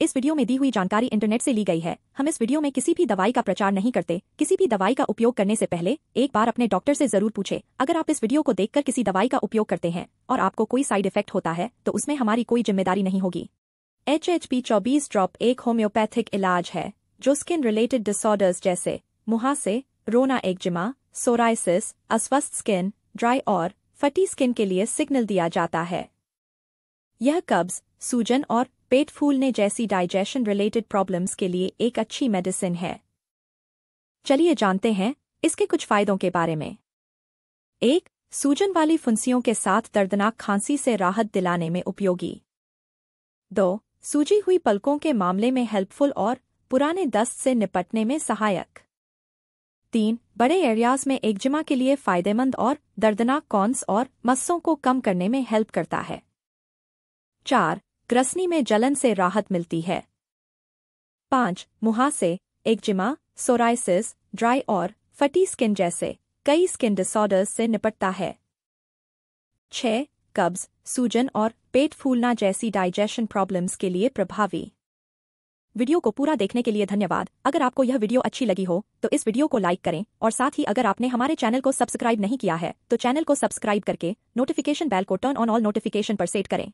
इस वीडियो में दी हुई जानकारी इंटरनेट से ली गई है हम इस वीडियो में किसी भी दवाई का प्रचार नहीं करते किसी भी दवाई का उपयोग करने से पहले एक बार अपने डॉक्टर से जरूर पूछे अगर आप इस वीडियो को देखकर किसी दवाई का उपयोग करते हैं और आपको कोई साइड इफेक्ट होता है तो उसमें हमारी कोई जिम्मेदारी नहीं होगी एच एच पी चौबीस ड्रॉप एक होम्योपैथिक इलाज है जो स्किन रिलेटेड डिसऑर्डर्स जैसे मुहासे रोना एक सोराइसिस अस्वस्थ स्किन ड्राई और फटी स्किन के लिए सिग्नल दिया जाता है यह कब्ज सूजन और पेट फूलने जैसी डाइजेशन रिलेटेड प्रॉब्लम्स के लिए एक अच्छी मेडिसिन है चलिए जानते हैं इसके कुछ फायदों के बारे में एक सूजन वाली फुंसियों के साथ दर्दनाक खांसी से राहत दिलाने में उपयोगी दो सूजी हुई पलकों के मामले में हेल्पफुल और पुराने दस्त से निपटने में सहायक तीन बड़े एरियाज में एक्जिमा के लिए फायदेमंद और दर्दनाक कॉन्स और मस्सों को कम करने में हेल्प करता है चार ग्रसनी में जलन से राहत मिलती है पांच मुहासे एक्जिमा सोराइसिस ड्राई और फटी स्किन जैसे कई स्किन डिसऑर्डर्स से निपटता है छ कब्ज सूजन और पेट फूलना जैसी डाइजेशन प्रॉब्लम्स के लिए प्रभावी वीडियो को पूरा देखने के लिए धन्यवाद अगर आपको यह वीडियो अच्छी लगी हो तो इस वीडियो को लाइक करें और साथ ही अगर आपने हमारे चैनल को सब्सक्राइब नहीं किया है तो चैनल को सब्सक्राइब करके नोटिफिकेशन बेल को टर्न ऑन ऑल नोटिफिकेशन पर सेट करें